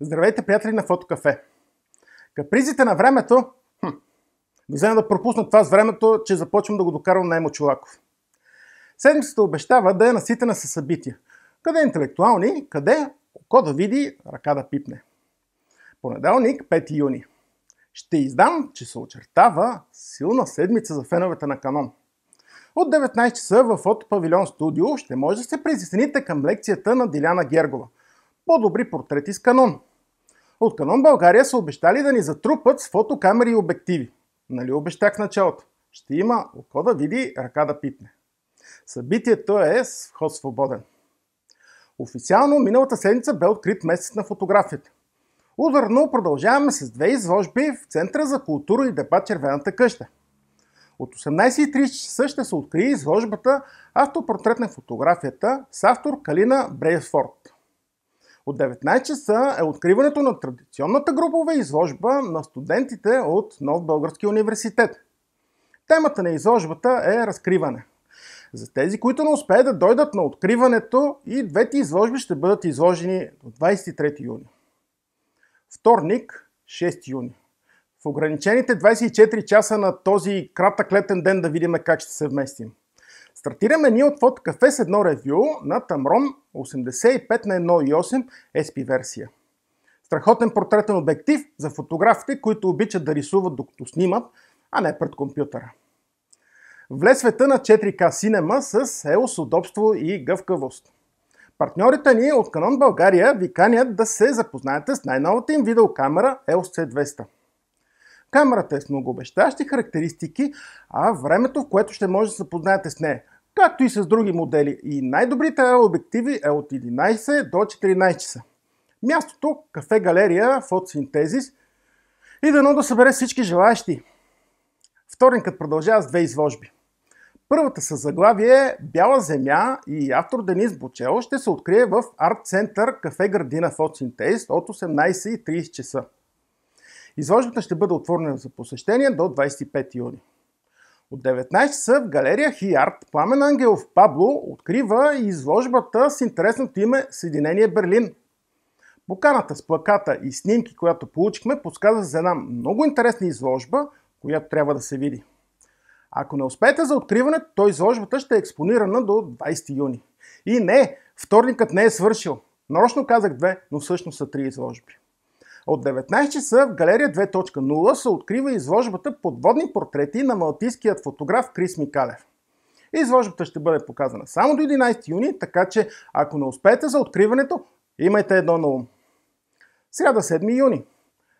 Здравейте, приятели на Фотокафе! Капризите на времето... Хм, да взема да пропусна това с времето, че започвам да го докарам на Емо Чулаков. Седмицата обещава да е наситена със събития. Къде е интелектуални, къде око да види, ръка да пипне. Понеделник, 5 юни. Ще издам, че се очертава силна седмица за феновете на Канон – от 19 часа в Павилион студио ще може да се присъедините към лекцията на Диляна Гергова. По-добри портрети с Канон. От Канон България са обещали да ни затрупат с фотокамери и обективи. Нали обещах в началото? Ще има око да види, ръка да питне. Събитието е с вход свободен. Официално миналата седмица бе открит месец на фотографията. Ударно продължаваме с две изложби в Центъра за култура и дебат Червената къща – от 18.30 часа ще се открие изложбата Автопортрет на фотографията с автор Калина Брейсфорд. От 19 часа е откриването на традиционната групова изложба на студентите от Нов Български университет. Темата на изложбата е разкриване. За тези, които не успеят да дойдат на откриването, и двете изложби ще бъдат изложени до 23 юни. Вторник, 6 юни. В ограничените 24 часа на този кратък летен ден да видим как ще се вместим. Стартираме ние от фотокафе с едно ревю на Tamron 85 на 1.8 SP версия. Страхотен портретен обектив за фотографите, които обичат да рисуват докато снимат, а не пред компютъра. Влез света на 4K Cinema с EOS удобство и гъвкавост. Партньорите ни от Canon България ви канят да се запознаете с най-новата им видеокамера EOS C200. Камерата е с много обещащи характеристики, а времето, в което ще може да се познаете с нея. Както и с други модели. И най-добрите обективи е от 11 до 14 часа. Мястото – кафе галерия Фотосинтезис и дано да събере всички желаящи. Вторникът продължава с две изложби. Първата със заглавие е Бяла земя и автор Денис Бочело ще се открие в арт-център Кафе Градина Фотосинтез от 18.30 часа. Изложбата ще бъде отворена за посещение до 25 юни. От 19 часа в галерия Хиарт Пламен Ангелов Пабло открива изложбата с интересното име Съединение Берлин. Поканата с плаката и снимки, която получихме, подсказва за една много интересна изложба, която трябва да се види. Ако не успеете за откриването, то изложбата ще е експонирана до 20 юни. И не, вторникът не е свършил. Нарочно казах две, но всъщност са три изложби. От 19 часа в галерия 2.0 се открива изложбата подводни портрети на малтийският фотограф Крис Микалев. Изложбата ще бъде показана само до 11 юни, така че ако не успеете за откриването, имайте едно на ум. Сряда 7 юни.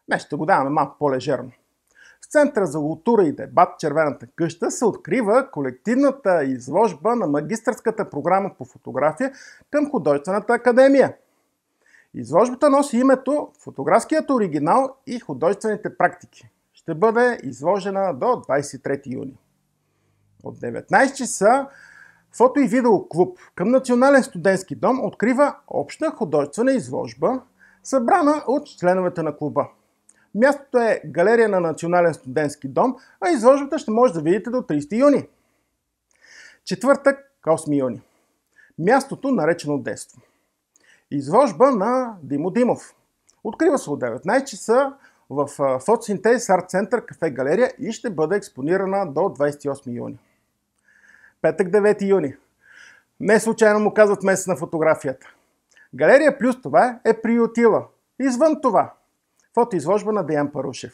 Днес ще го даваме малко по-лежерно. В Центъра за култура и дебат Червената къща се открива колективната изложба на магистрската програма по фотография към Художествената академия – Изложбата носи името Фотографският оригинал и художествените практики. Ще бъде изложена до 23 юни. От 19 часа фото и видео клуб към Национален студентски дом открива обща художествена изложба, събрана от членовете на клуба. Мястото е галерия на Национален студентски дом, а изложбата ще може да видите до 30 юни. Четвъртък, 8 юни. Мястото наречено детство. Изложба на Димо Димов. Открива се от 19 часа в Фотосинтез Арт Център Кафе Галерия и ще бъде експонирана до 28 юни. Петък 9 юни. Не случайно му казват месец на фотографията. Галерия Плюс това е приютила. Извън това. Фотоизложба на Деян Парушев.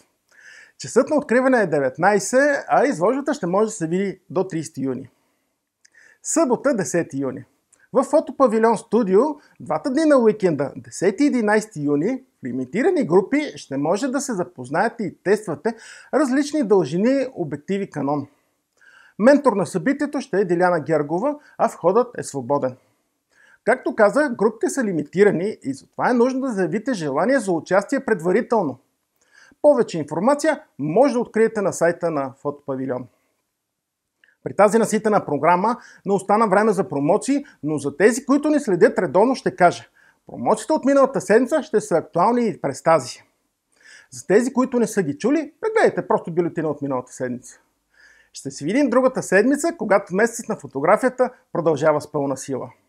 Часът на откриване е 19, а изложбата ще може да се види до 30 юни. Събота 10 юни в Фотопавилион Студио двата дни на уикенда, 10 и 11 юни, в лимитирани групи ще може да се запознаете и тествате различни дължини обективи канон. Ментор на събитието ще е Деляна Гергова, а входът е свободен. Както каза, групите са лимитирани и затова е нужно да заявите желание за участие предварително. Повече информация може да откриете на сайта на Фотопавилион. При тази наситена програма не остана време за промоции, но за тези, които ни следят редовно, ще кажа. Промоциите от миналата седмица ще са актуални и през тази. За тези, които не са ги чули, прегледайте просто бюлетина от миналата седмица. Ще се видим другата седмица, когато месец на фотографията продължава с пълна сила.